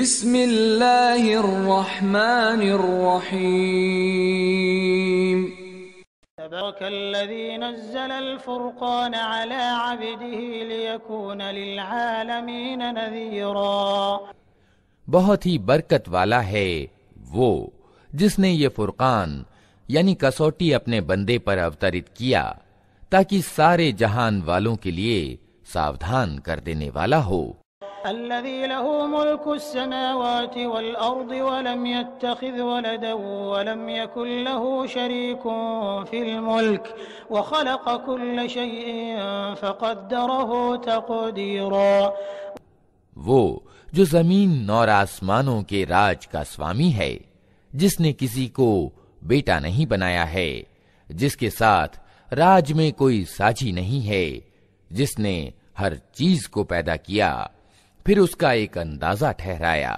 بسم الله الرحمن الرحيم تبارك الذي نزل الفرقان على عبده ليكون للعالمين نذيرا बहुत ही बरकत वाला है वो जिसने ये फुरकान यानी कसौटी अपने बंदे पर अवतरित किया ताकि सारे जहान वालों के लिए सावधान कर देने वाला हो الذي له ملك السماوات والأرض ولم يتخذ ولدا ولم يكن له شريك في الملك وخلق كل شيء فقدره تقديرا वो जो जमीन और आसमानों के राज का स्वामी है जिसने किसी को बेटा नहीं बनाया है जिसके साथ राज में कोई साझी नहीं है जिसने हर चीज को पैदा किया फिर उसका एक अंदाजा ठहराया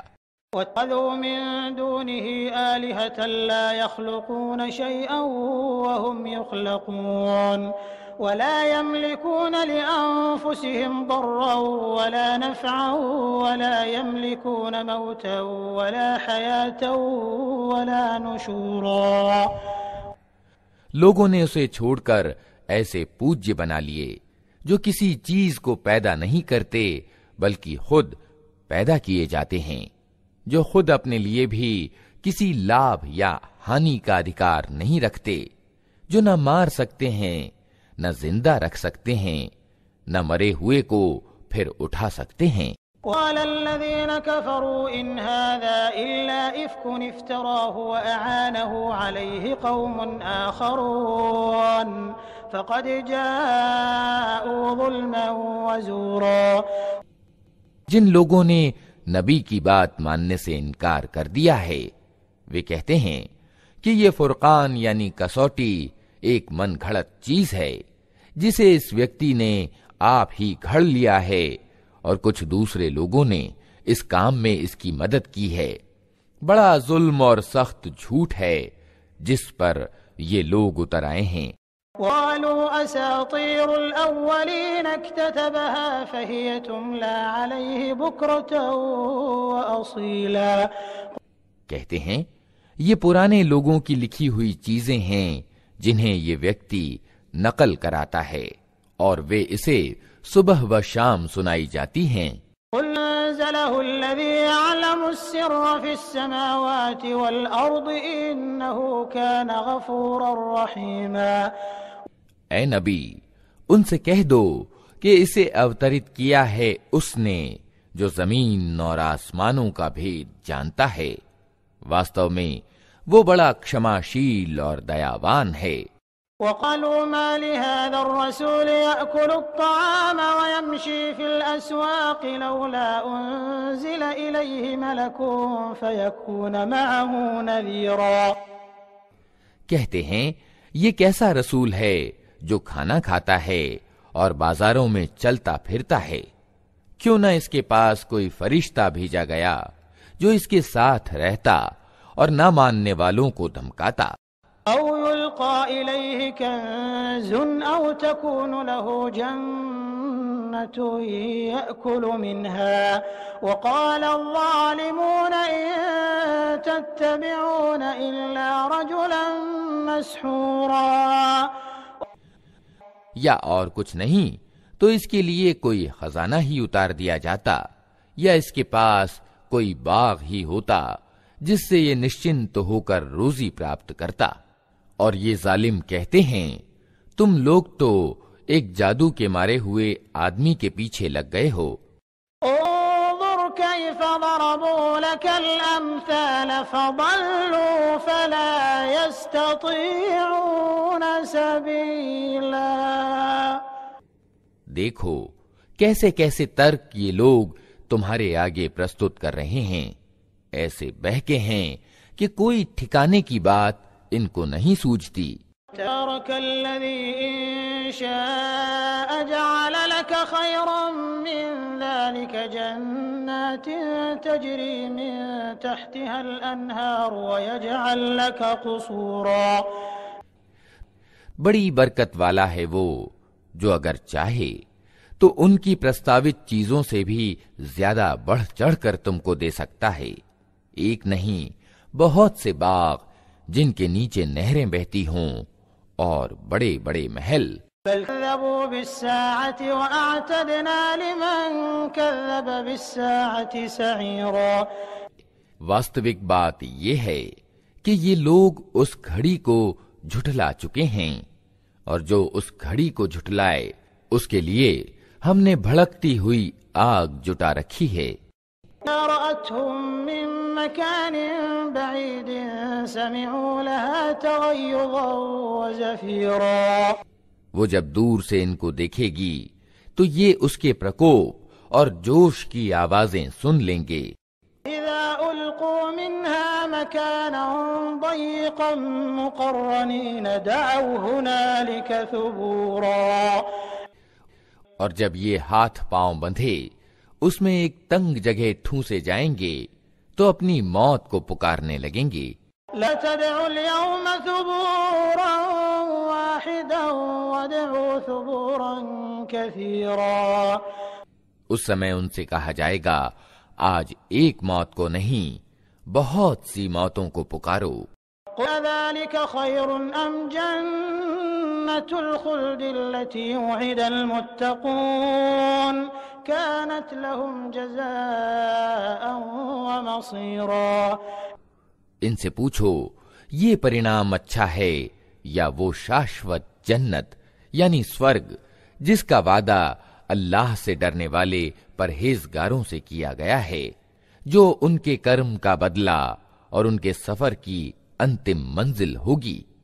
ولا يملكون لأنفسهم ضرا ولا نفعا ولا يملكون موتا ولا حياة ولا نشورا लोगों ने उसे छोड़कर ऐसे पूज्य बना लिए जो किसी चीज को पैदा नहीं करते बल्कि खुद पैदा किए जाते हैं जो खुद अपने लिए भी किसी लाभ या हानि का अधिकार नहीं रखते जो न मार सकते हैं न जिंदा रख सकते हैं न मरे हुए को फिर उठा सकते हैं قال الذين كفروا إن هذا إلا إفك افتراه وأعانه عليه قوم آخرون فقد جاءوا ظلما وزورا जिन लोगों ने नबी की बात मानने से इनकार कर दिया है वे कहते हैं कि ये फुरकान यानी कसौटी एक मन घड़त चीज है जिसे इस व्यक्ति ने आप ही घड़ लिया है और कुछ दूसरे लोगों ने इस काम में इसकी मदद की है बड़ा जुल्म और सख्त झूठ है जिस पर ये लोग उतर आए हैं कहते हैं ये पुराने लोगों की लिखी हुई चीजें हैं जिन्हें ये व्यक्ति नकल कराता है और वे इसे सुबह व शाम सुनाई जाती हैं ए नबी उनसे कह दो कि इसे अवतरित किया है उसने जो जमीन और आसमानों का भेद जानता है वास्तव में वो बड़ा क्षमाशील और दयावान है وقالوا ما لهذا الرسول يأكل الطعام ويمشي في الأسواق لولا أنزل إليه ملك فيكون معه نذيرا कहते हैं ये कैसा रसूल है जो खाना खाता है और बाजारों में चलता फिरता है क्यों ना इसके पास कोई फरिश्ता भेजा गया जो इसके साथ रहता और न मानने वालों को धमकाता يلقى إليه كنز أو تكون له جنة يأكل منها وقال الظالمون إن تتبعون إلا رجلا مسحورا اور या और कुछ नहीं तो इसके लिए कोई खजाना ही उतार दिया जाता या इसके पास कोई बाग ही होता जिससे ये निश्चिंत होकर रोजी प्राप्त करता और ये जालिम कहते हैं तुम लोग तो एक जादू के मारे हुए आदमी के पीछे लग गए हो देखो कैसे कैसे तर्क ये लोग तुम्हारे आगे प्रस्तुत कर रहे हैं ऐसे बहके हैं कि कोई ठिकाने की बात इनको नहीं सूझती बड़ी बरकत वाला है वो जो अगर चाहे तो उनकी प्रस्तावित चीजों से भी ज्यादा बढ़ चढ़ कर तुमको दे सकता है एक नहीं बहुत से बाग जिनके नीचे नहरें बहती हों और बड़े बड़े महल वास्तविक बात यह है कि ये लोग उस घड़ी को झुठला चुके हैं और जो उस घड़ी को झुठलाए उसके लिए हमने भड़कती हुई आग जुटा रखी है مكان بعيد سمعوا لها تغيظا وزفيرا वो जब दूर से इनको देखेगी तो ये उसके प्रकोप और जोश की आवाजें सुन लेंगे और जब ये हाथ पांव बंधे उसमें एक तंग जगह ठूसे जाएंगे तो अपनी मौत को पुकारने लगेंगी उस समय उनसे कहा जाएगा आज एक मौत को नहीं बहुत सी मौतों को पुकारो كانت لهم جزاء ومصيرا इनसे पूछो ये परिणाम अच्छा है या वो शाश्वत जन्नत यानी स्वर्ग जिसका वादा अल्लाह से डरने वाले परहेजगारों से किया गया है जो उनके कर्म का बदला और उनके सफर की अंतिम मंजिल होगी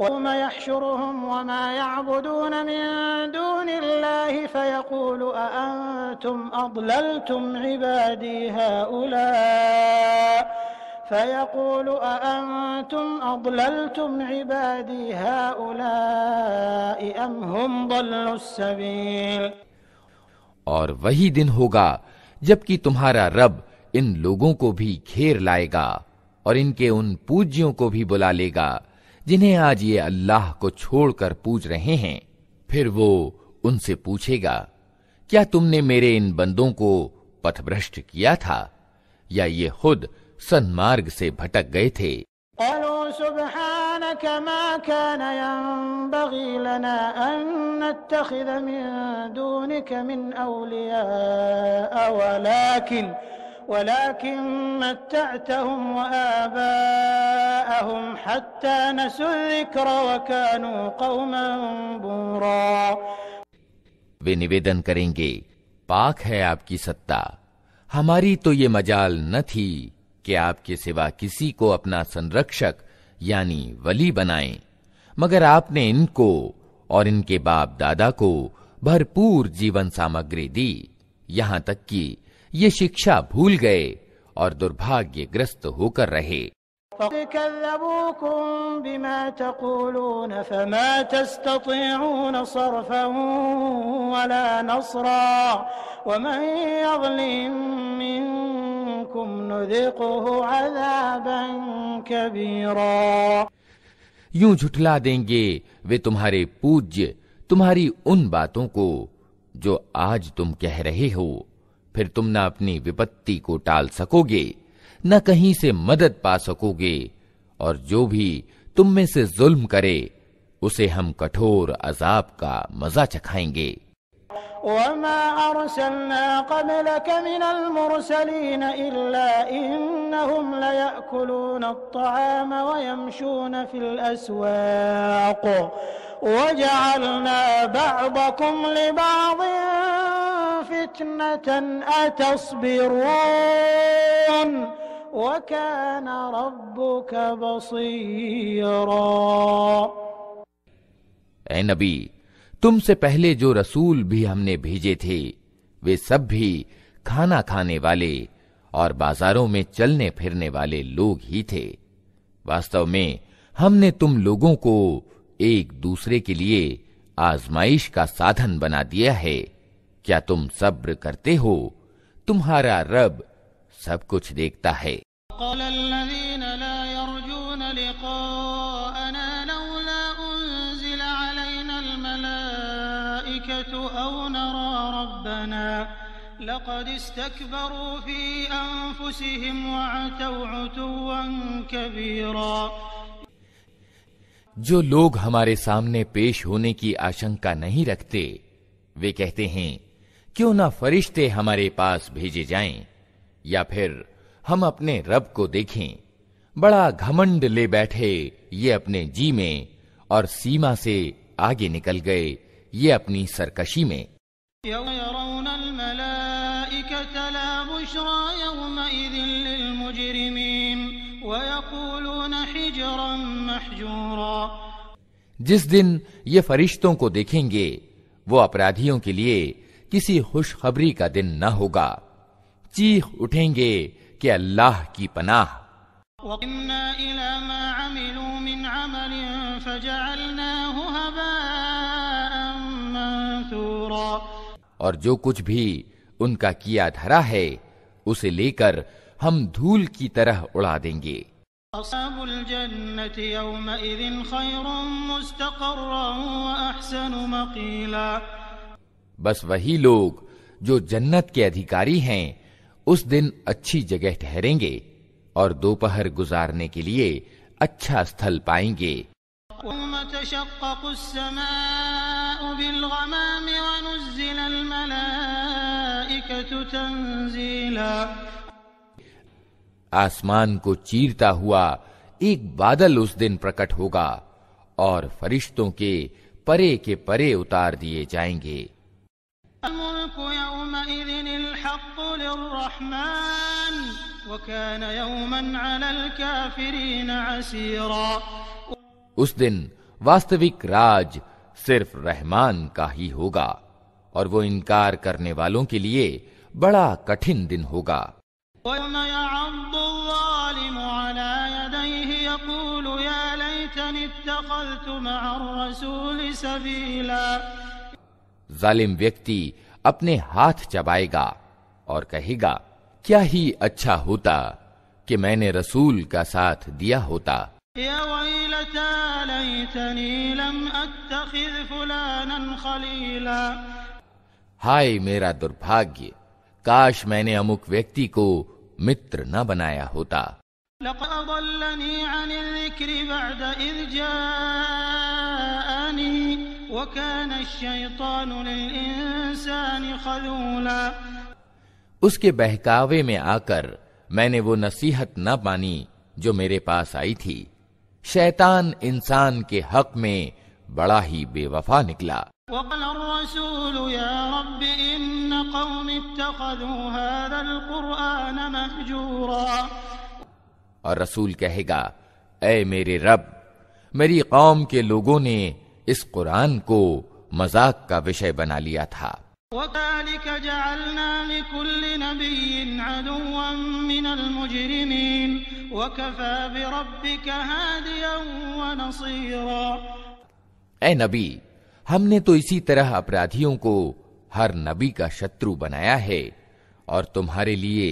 ويوم يحشرهم وما يعبدون من دون الله فيقول أأنتم أضللتم عبادي هؤلاء فيقول أأنتم أضللتم عبادي هؤلاء أم هم ضلوا السبيل और वही दिन होगा जबकि तुम्हारा रब इन लोगों को भी घेर लाएगा और इनके उन पूज्यों को भी बुला लेगा जिन्हें आज ये अल्लाह को छोड़कर पूज रहे हैं फिर वो उनसे पूछेगा क्या तुमने मेरे इन बंदों को पथभ्रष्ट किया था या ये खुद सन्मार्ग से भटक गए थे ولكن متعتهم وآباءهم حتى نسوا الذكر وكانوا قوما بورا वे निवेदन करेंगे पाक है आपकी सत्ता हमारी तो ये मजाल न थी कि आपके सिवा किसी को अपना संरक्षक यानी वली बनाएं मगर आपने इनको और इनके बाप दादा को भरपूर जीवन सामग्री दी यहां तक कि ये शिक्षा भूल गए और दुर्भाग्यग्रस्त होकर रहे यूं झुठला देंगे वे तुम्हारे पूज्य तुम्हारी उन बातों को जो आज तुम कह रहे हो फिर तुम ना अपनी विपत्ति को टाल सकोगे न कहीं से मदद पा सकोगे और जो भी तुम में से जुल्म करे उसे हम कठोर अजाब का मजा चखाएंगे وما أرسلنا قبلك من المرسلين إلا إنهم ليأكلون الطعام ويمشون في الأسواق وجعلنا بعضكم لبعض فتنة أتصبرون وكان ربك بصيرا ए नबी तुमसे पहले जो रसूल भी हमने भेजे थे वे सब भी खाना खाने वाले और बाजारों में चलने फिरने वाले लोग ही थे वास्तव में हमने तुम लोगों को एक दूसरे के लिए आजमाइश का साधन बना दिया है क्या तुम सब्र करते हो तुम्हारा रब सब कुछ देखता है لقد استكبروا في أنفسهم وعتوا عتوا كبيرا जो लोग हमारे सामने पेश होने की आशंका नहीं रखते वे कहते हैं क्यों ना फरिश्ते हमारे पास भेजे जाएं या फिर हम अपने रब को देखें बड़ा घमंड ले बैठे ये अपने जी में और सीमा से आगे निकल गए ये अपनी सरकशी में जिस दिन ये फरिश्तों को देखेंगे वो अपराधियों के लिए किसी खुशखबरी का दिन न होगा चीख उठेंगे कि अल्लाह की पनाह और जो कुछ भी उनका किया धरा है उसे लेकर हम धूल की तरह उड़ा देंगे बस वही लोग जो जन्नत के अधिकारी हैं उस दिन अच्छी जगह ठहरेंगे और दोपहर गुजारने के लिए अच्छा स्थल पाएंगे आसमान को चीरता हुआ एक बादल उस दिन प्रकट होगा और फरिश्तों के परे के परे उतार दिए जाएंगे उस दिन वास्तविक राज सिर्फ रहमान का ही होगा और वो इनकार करने वालों के लिए बड़ा कठिन दिन होगा जालिम व्यक्ति अपने हाथ चबाएगा और कहेगा क्या ही अच्छा होता कि मैंने रसूल का साथ दिया होता हाय मेरा दुर्भाग्य काश मैंने अमुक व्यक्ति को मित्र न बनाया होता لقد أضلني عن الذكر بعد إذ جاءني وكان الشيطان للإنسان خذولا اس کے بہکاوے میں آ کر میں نے وہ نصیحت نہ مانی جو میرے پاس آئی تھی شیطان انسان کے حق میں بڑا ہی الرسول يا رب إن قوم اتخذوا هذا القرآن مهجورا और रसूल कहेगा ए मेरे रब मेरी कौम के लोगों ने इस कुरान को मजाक का विषय बना लिया था ए नबी हमने तो इसी तरह अपराधियों को हर नबी का शत्रु बनाया है और तुम्हारे लिए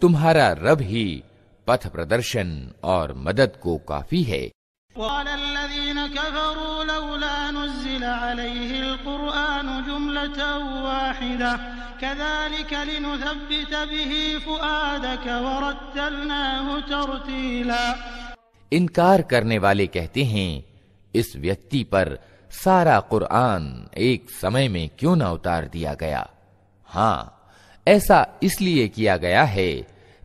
तुम्हारा रब ही पथ प्रदर्शन और मदद को काफी है इनकार करने वाले कहते हैं इस व्यक्ति पर सारा कुरान एक समय में क्यों ना उतार दिया गया हाँ ऐसा इसलिए किया गया है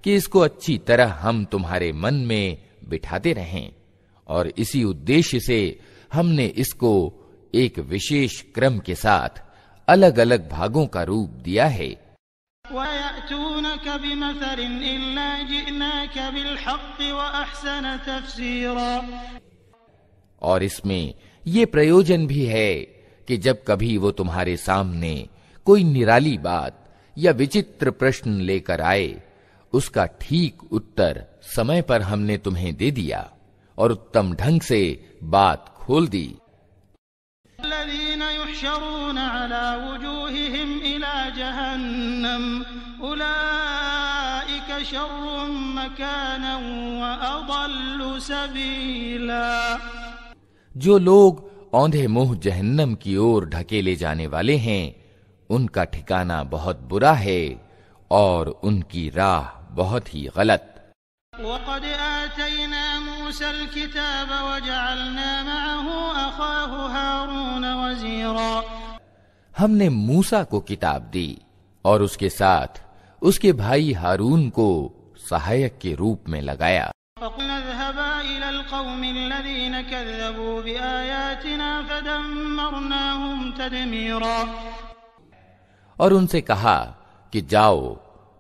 कि इसको अच्छी तरह हम तुम्हारे मन में बिठाते रहें और इसी उद्देश्य से हमने इसको एक विशेष क्रम के साथ अलग अलग भागों का रूप दिया है और इसमें ये प्रयोजन भी है कि जब कभी वो तुम्हारे सामने कोई निराली बात या विचित्र प्रश्न लेकर आए उसका ठीक उत्तर समय पर हमने तुम्हें दे दिया और उत्तम ढंग से बात खोल दी जो लोग औंधे मुंह जहन्नम की ओर ढकेले जाने वाले हैं उनका ठिकाना बहुत बुरा है और उनकी राह बहुत ही गलत हमने मूसा को किताब दी और उसके साथ उसके भाई हारून को सहायक के रूप में लगाया और उनसे कहा कि जाओ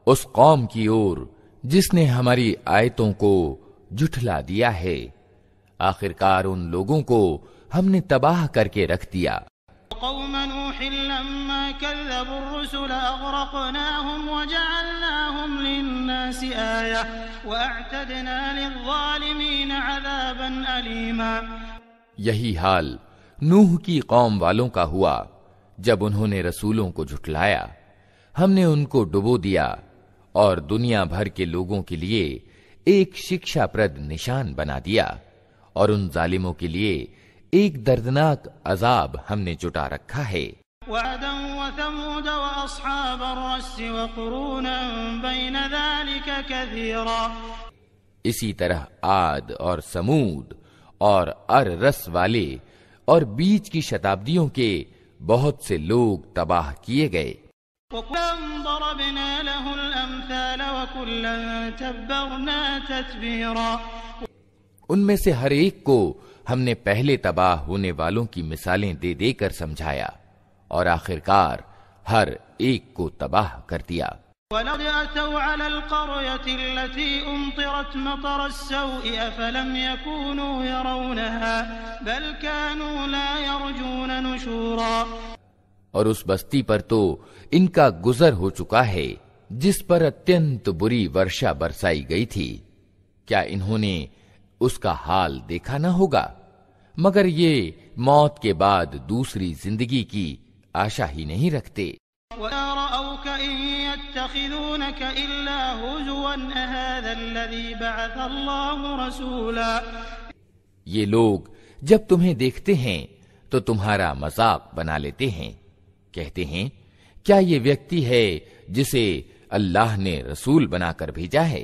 उस कौम की ओर जिसने हमारी आयतों को जुठला दिया है आखिरकार उन लोगों को हमने तबाह करके रख दिया قوم نوح لما كذبوا الرسل أغرقناهم وجعلناهم للناس آية وأعتدنا للظالمين عذابا أليما حال نوح کی قوم والوں کا ہوا جب انہوں نے رسولوں کو جھٹلایا ہم نے ان کو ڈبو دیا और दुनिया भर के लोगों के लिए एक शिक्षा प्रद निशान बना दिया और उन जालिमों के लिए एक दर्दनाक अजाब हमने जुटा रखा है इसी तरह आद और समूद और अर रस वाले और बीच की शताब्दियों के बहुत से लोग तबाह किए गए وكلا ضربنا له الأمثال وكلا تبرنا تتبيرا उनमें से हर एक को हमने पहले तबाह होने वालों की मिसालें दे देकर समझाया और आखिरकार हर एक को तबाह कर दिया ولقد أتوا على القرية التي أمطرت مطر السوء أفلم يكونوا يرونها بل كانوا لا يرجون نشورا और उस बस्ती पर तो इनका गुजर हो चुका है जिस पर अत्यंत बुरी वर्षा बरसाई गई थी क्या इन्होंने उसका हाल देखा न होगा मगर ये मौत के बाद दूसरी जिंदगी की आशा ही नहीं रखते ये लोग जब तुम्हें देखते हैं तो तुम्हारा मजाक बना लेते हैं कहते हैं क्या ये व्यक्ति है जिसे अल्लाह ने रसूल बनाकर भेजा है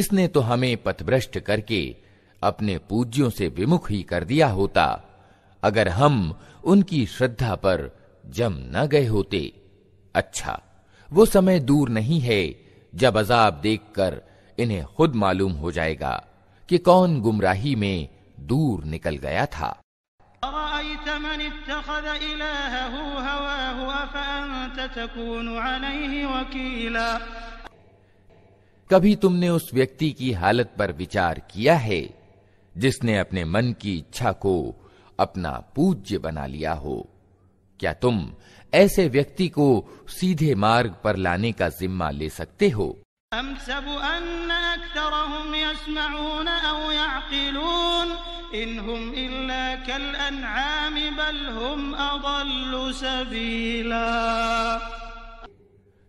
इसने तो हमें पथभ्रष्ट करके अपने पूज्यों से विमुख ही कर दिया होता अगर हम उनकी श्रद्धा पर जम न गए होते अच्छा वो समय दूर नहीं है जब अजाब देखकर इन्हें खुद मालूम हो जाएगा कि कौन गुमराही में दूर निकल गया था कभी तुमने उस व्यक्ति की हालत पर विचार किया है जिसने अपने मन की इच्छा को अपना पूज्य बना लिया हो क्या तुम ऐसे व्यक्ति को सीधे मार्ग पर लाने का जिम्मा ले सकते हो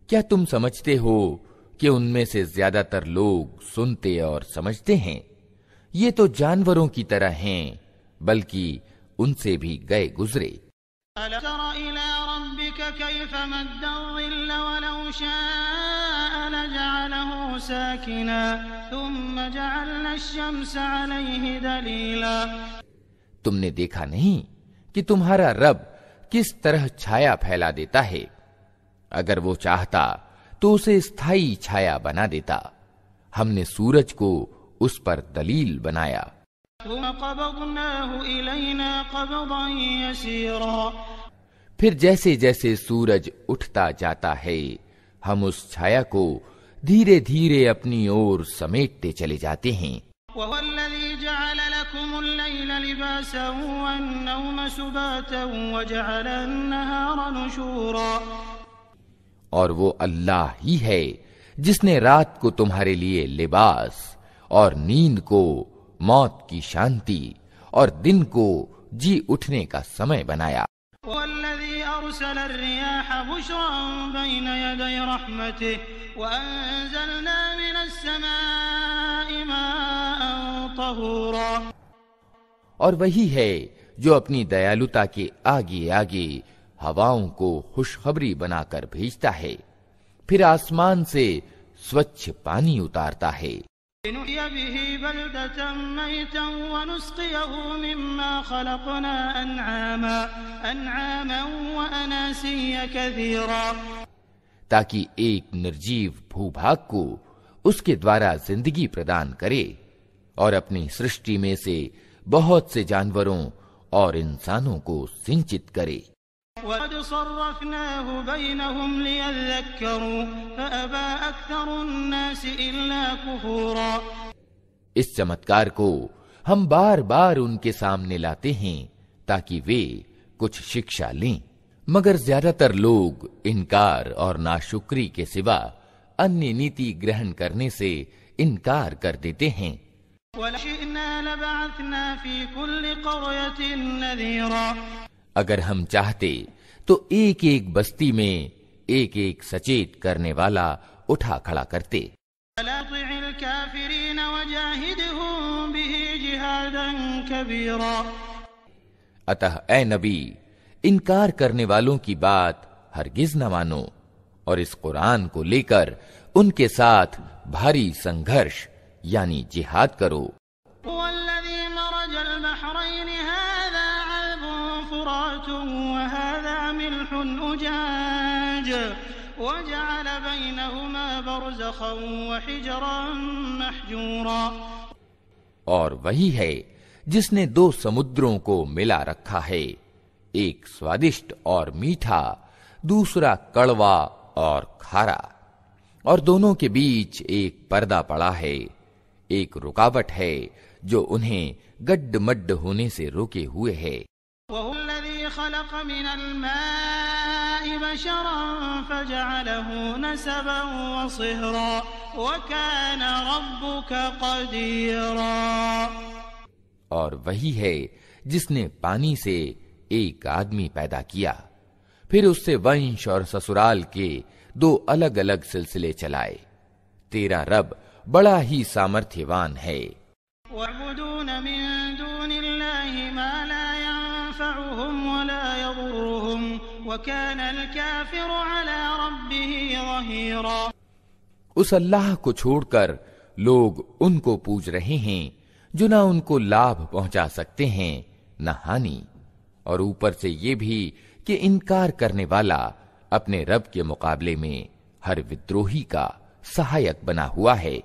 क्या तुम समझते हो कि उनमें से ज्यादातर लोग सुनते और समझते हैं ये तो जानवरों की तरह हैं बल्कि उनसे भी गए गुजरे तुमने देखा नहीं कि तुम्हारा रब किस तरह छाया फैला देता है अगर वो चाहता तो उसे स्थायी छाया बना देता हमने सूरज को उस पर दलील बनाया फिर जैसे जैसे सूरज उठता जाता है हम उस छाया को धीरे धीरे अपनी ओर समेटते चले जाते हैं और वो अल्लाह ही है जिसने रात को तुम्हारे लिए लिबास और नींद को मौत की शांति और दिन को जी उठने का समय बनाया और वही है जो अपनी दयालुता के आगे आगे हवाओं को खुशखबरी बनाकर भेजता है फिर आसमान से स्वच्छ पानी उतारता है لنحيي به بلدة ميتا ونسقيه مما خلقنا أنعاما أنعاما وأناسيا كثيرا ताकि एक निर्जीव भूभाग को उसके द्वारा जिंदगी प्रदान करे और अपनी सृष्टि में से बहुत से जानवरों और इंसानों को सिंचित करे इस चमत्कार को हम बार बार उनके सामने लाते हैं ताकि वे कुछ शिक्षा लें मगर ज्यादातर लोग इनकार और नाशुक्री के सिवा अन्य नीति ग्रहण करने से इनकार कर देते हैं अगर हम चाहते तो एक एक बस्ती में एक एक सचेत करने वाला उठा खड़ा करते अतः ए नबी इनकार करने वालों की बात हरगिज न मानो और इस कुरान को लेकर उनके साथ भारी संघर्ष यानी जिहाद करो أجاج وجعل بينهما برزخا وحجرا محجورا और वही है जिसने दो समुद्रों को मिला रखा है एक स्वादिष्ट और मीठा दूसरा कड़वा और खारा और दोनों के बीच एक पर्दा पड़ा है एक रुकावट है जो उन्हें गड्ड मड्ड होने से रोके हुए है خلق من الماء بشرا فجعله نسبا وصهرا وكان ربك قديرا और वही है जिसने पानी से एक आदमी पैदा किया फिर उससे वंश और ससुराल के दो अलग अलग सिलसिले चलाए तेरा रब बड़ा ही सामर्थ्यवान है ربهم وكان الكافر على ربه ظهيرا उस अल्लाह को छोड़कर लोग उनको पूज रहे हैं जो ना उनको लाभ पहुंचा सकते हैं न हानि और ऊपर से ये भी कि इनकार करने वाला अपने रब के मुकाबले में हर विद्रोही का सहायक बना हुआ है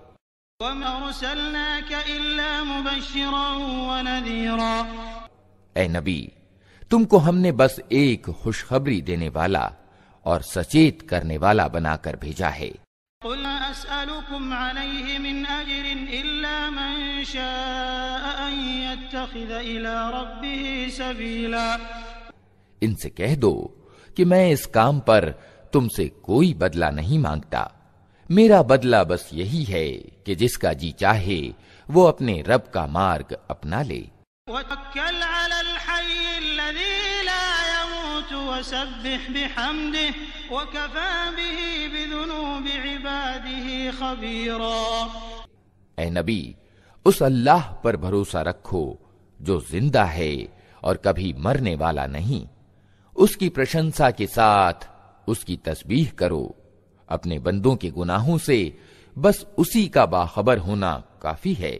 ए नबी तुमको हमने बस एक खुशखबरी देने वाला और सचेत करने वाला बनाकर भेजा है قل عليه من من شاء يتخذ ربه سبيلا इनसे कह दो कि मैं इस काम पर तुमसे कोई बदला नहीं मांगता मेरा बदला बस यही है कि जिसका जी चाहे वो अपने रब का मार्ग अपना ले ए नबी उस अल्लाह पर भरोसा रखो जो जिंदा है और कभी मरने वाला नहीं उसकी प्रशंसा के साथ उसकी तस्बीह करो अपने बंदों के गुनाहों से बस उसी का बाखबर होना काफी है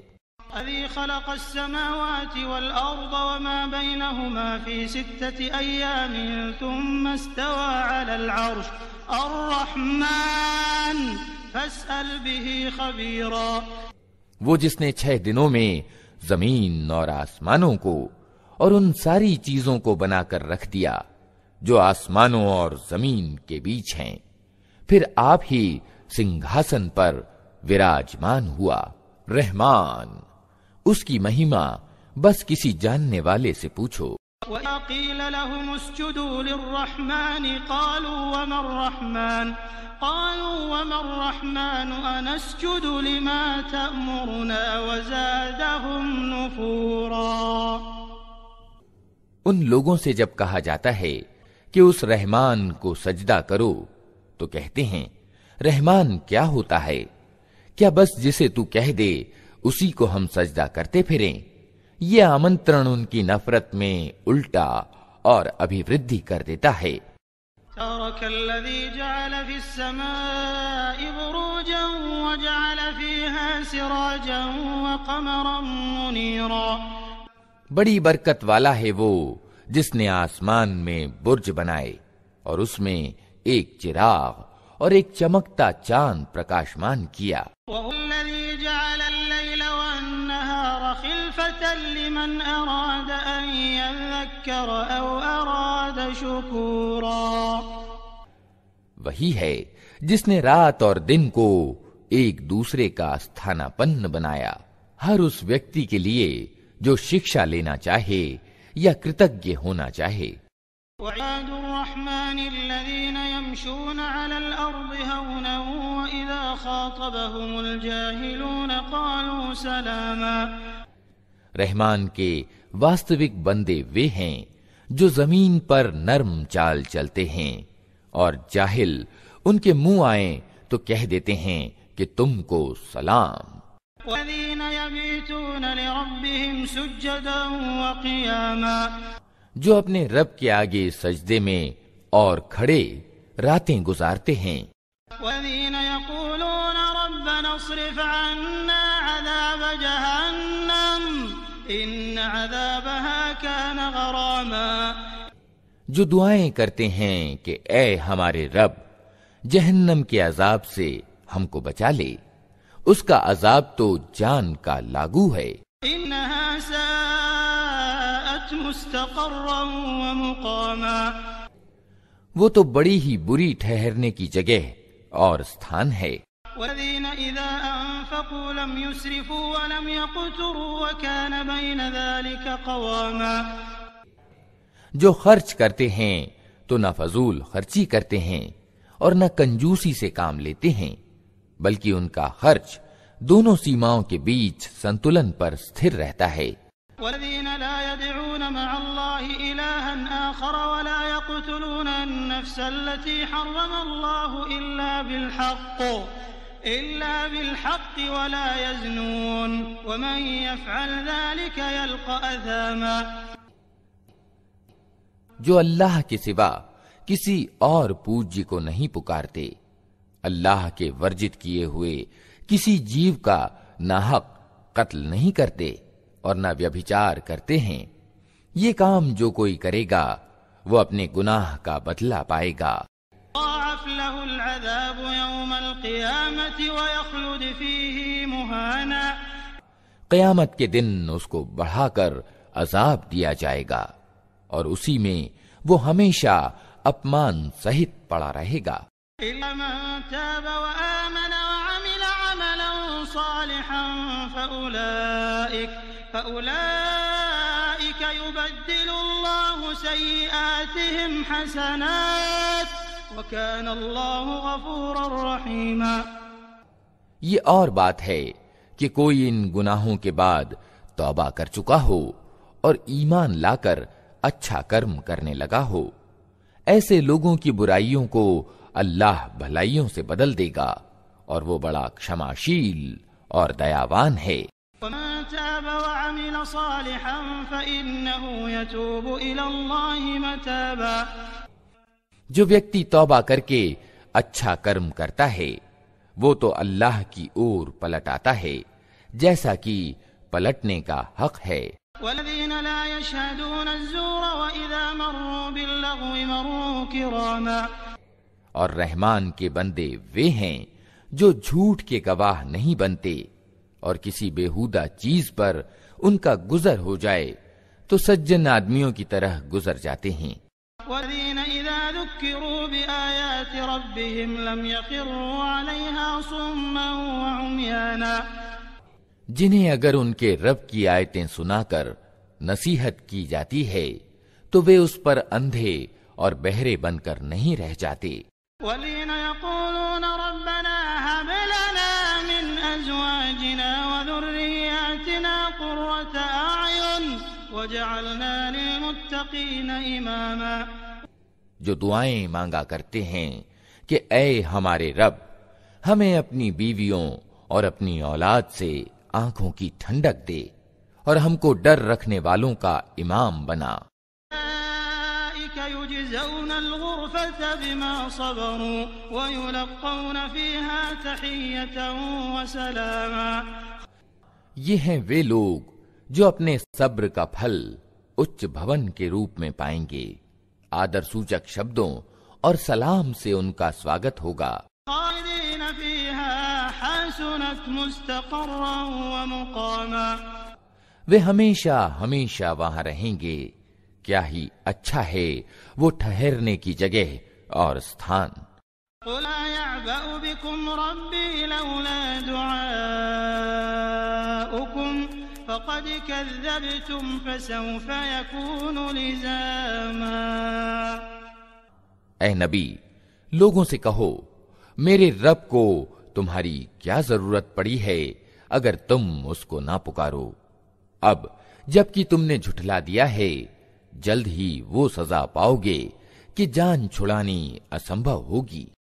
الذي خلق السماوات والأرض وما بينهما في ستة أيام ثم استوى على العرش الرحمن فاسأل به خبيرا वो जिसने छह दिनों में जमीन और आसमानों को और उन सारी चीजों को बनाकर रख दिया जो आसमानों और जमीन के बीच हैं फिर आप ही सिंहासन पर विराजमान हुआ रहमान उसकी महिमा बस किसी जानने वाले से पूछो उन लोगों से जब कहा जाता है कि उस रहमान को सजदा करो तो कहते हैं रहमान क्या होता है क्या बस जिसे तू कह दे उसी को हम सजदा करते फिरे ये आमंत्रण उनकी नफरत में उल्टा और अभिवृद्धि कर देता है बड़ी बरकत वाला है वो जिसने आसमान में बुर्ज बनाए और उसमें एक चिराग और एक चमकता चांद प्रकाशमान किया خِلْفَةً لِّمَنْ أَرَادَ أَن يَذَّكَّرَ أَوْ أَرَادَ شُكُورًا वही है जिसने रात और दिन को एक दूसरे का स्थानापन्न बनाया हर उस व्यक्ति के लिए जो शिक्षा लेना चाहे या कृतज्ञ होना चाहे وعباد الرحمن الذين يمشون على الأرض هونا وإذا خاطبهم الجاهلون قالوا سلاما रहमान के वास्तविक बंदे वे हैं जो जमीन पर नर्म चाल चलते हैं और जाहिल उनके मुंह आए तो कह देते हैं कि तुमको सलाम जो अपने रब के आगे सजदे में और खड़े रातें गुजारते हैं जो दुआएं करते हैं कि ए हमारे रब जहन्नम के अजाब से हमको बचा ले उसका अजाब तो जान का लागू है वो तो बड़ी ही बुरी ठहरने की जगह और स्थान है والذين إذا أنفقوا لم يسرفوا ولم يقتروا وكان بين ذلك قواما جو خرچ کرتے ہیں تو نہ فضول خرچی کرتے ہیں اور نہ کنجوسی سے کام لیتے ہیں بلکہ ان کا خرچ دونوں سیماؤں کے بیچ سنتلن پر ستھر رہتا ہے والذين لا يدعون مع الله إلها آخر ولا يقتلون النفس التي حرم الله إلا بالحق إلا بالحق ولا يزنون ومن يفعل ذلك يلقى أثاما जो अल्लाह के सिवा किसी और पूज्य को नहीं पुकारते अल्लाह के वर्जित किए हुए किसी जीव का हक कत्ल नहीं करते और न व्यभिचार करते हैं ये काम जो कोई करेगा वो अपने गुनाह का बदला पाएगा يضاعف له العذاب يوم القيامة ويخلد فيه مهانا قیامت کے دن اس کو بڑھا کر عذاب دیا جائے گا اور اسی میں وہ ہمیشہ اپمان سہت پڑا رہے گا من تاب وآمن وعمل عملا صالحا فأولئك, فأولئك يبدل الله سيئاتهم حسنات ये और बात है कि कोई इन गुनाहों के बाद तौबा कर चुका हो और ईमान लाकर अच्छा कर्म करने लगा हो ऐसे लोगों की बुराइयों को अल्लाह भलाइयों से बदल देगा और वो बड़ा क्षमाशील और दयावान है जो व्यक्ति तौबा करके अच्छा कर्म करता है वो तो अल्लाह की ओर पलट आता है जैसा कि पलटने का हक है और रहमान के बंदे वे हैं जो झूठ के गवाह नहीं बनते और किसी बेहुदा चीज पर उनका गुजर हो जाए तो सज्जन आदमियों की तरह गुजर जाते हैं ذكروا بآيات ربهم لم يخروا عليها صما وعميانا جنہیں اگر ان کے رب کی آیتیں سنا کر نصیحت کی جاتی ہے تو وہ اس پر اندھے اور بہرے بن کر نہیں رہ جاتے ولين يقولون ربنا هب من ازواجنا وذرياتنا قره اعين واجعلنا للمتقين إِمَامًا जो दुआएं मांगा करते हैं कि ऐ हमारे रब हमें अपनी बीवियों और अपनी औलाद से आंखों की ठंडक दे और हमको डर रखने वालों का इमाम बना ये हैं वे लोग जो अपने सब्र का फल उच्च भवन के रूप में पाएंगे आदर सूचक शब्दों और सलाम से उनका स्वागत होगा वे हमेशा हमेशा वहां रहेंगे क्या ही अच्छा है वो ठहरने की जगह और स्थान قل يعبأ فقد كذبتم فسوف يكون لزاما ए नबी लोगों से कहो मेरे रब को तुम्हारी क्या जरूरत पड़ी है अगर तुम उसको ना पुकारो अब जबकि तुमने झुठला दिया है जल्द ही वो सजा पाओगे कि जान छुड़ानी असंभव होगी